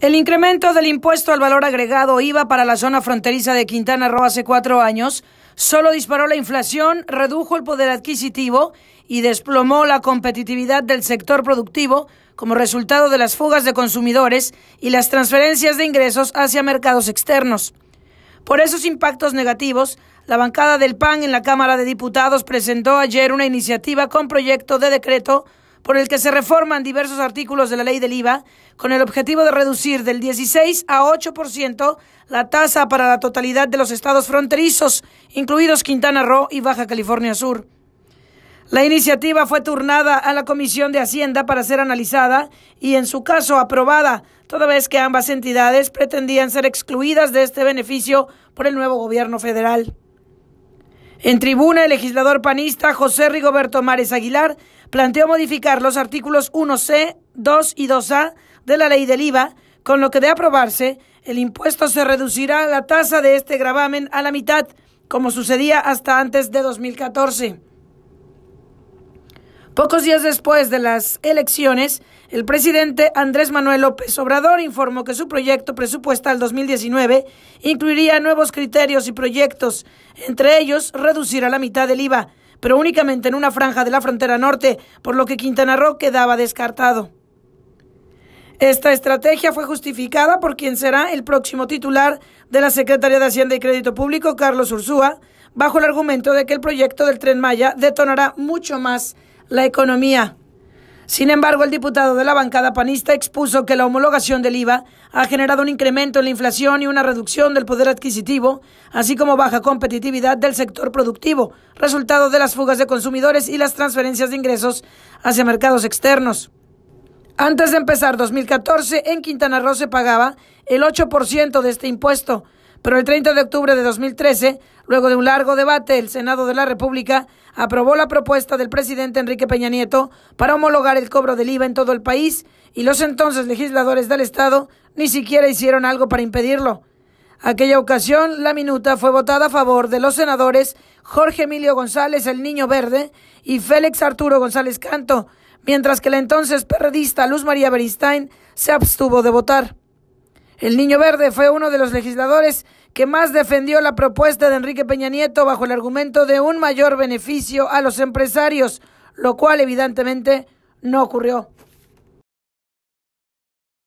El incremento del impuesto al valor agregado IVA para la zona fronteriza de Quintana Roo hace cuatro años solo disparó la inflación, redujo el poder adquisitivo y desplomó la competitividad del sector productivo como resultado de las fugas de consumidores y las transferencias de ingresos hacia mercados externos. Por esos impactos negativos, la bancada del PAN en la Cámara de Diputados presentó ayer una iniciativa con proyecto de decreto por el que se reforman diversos artículos de la ley del IVA con el objetivo de reducir del 16 a 8% la tasa para la totalidad de los estados fronterizos, incluidos Quintana Roo y Baja California Sur. La iniciativa fue turnada a la Comisión de Hacienda para ser analizada y, en su caso, aprobada, toda vez que ambas entidades pretendían ser excluidas de este beneficio por el nuevo gobierno federal. En tribuna, el legislador panista José Rigoberto Mares Aguilar planteó modificar los artículos 1C, 2 y 2A de la ley del IVA, con lo que de aprobarse, el impuesto se reducirá la tasa de este gravamen a la mitad, como sucedía hasta antes de 2014. Pocos días después de las elecciones, el presidente Andrés Manuel López Obrador informó que su proyecto presupuestal 2019 incluiría nuevos criterios y proyectos, entre ellos reducir a la mitad el IVA, pero únicamente en una franja de la frontera norte, por lo que Quintana Roo quedaba descartado. Esta estrategia fue justificada por quien será el próximo titular de la Secretaría de Hacienda y Crédito Público, Carlos Ursúa, bajo el argumento de que el proyecto del tren Maya detonará mucho más la economía. Sin embargo, el diputado de la bancada panista expuso que la homologación del IVA ha generado un incremento en la inflación y una reducción del poder adquisitivo, así como baja competitividad del sector productivo, resultado de las fugas de consumidores y las transferencias de ingresos hacia mercados externos. Antes de empezar 2014, en Quintana Roo se pagaba el 8% de este impuesto, pero el 30 de octubre de 2013, luego de un largo debate, el Senado de la República aprobó la propuesta del presidente Enrique Peña Nieto para homologar el cobro del IVA en todo el país y los entonces legisladores del Estado ni siquiera hicieron algo para impedirlo. Aquella ocasión, la minuta fue votada a favor de los senadores Jorge Emilio González, el Niño Verde, y Félix Arturo González Canto, mientras que la entonces periodista Luz María Beristain se abstuvo de votar. El Niño Verde fue uno de los legisladores que más defendió la propuesta de Enrique Peña Nieto bajo el argumento de un mayor beneficio a los empresarios, lo cual evidentemente no ocurrió.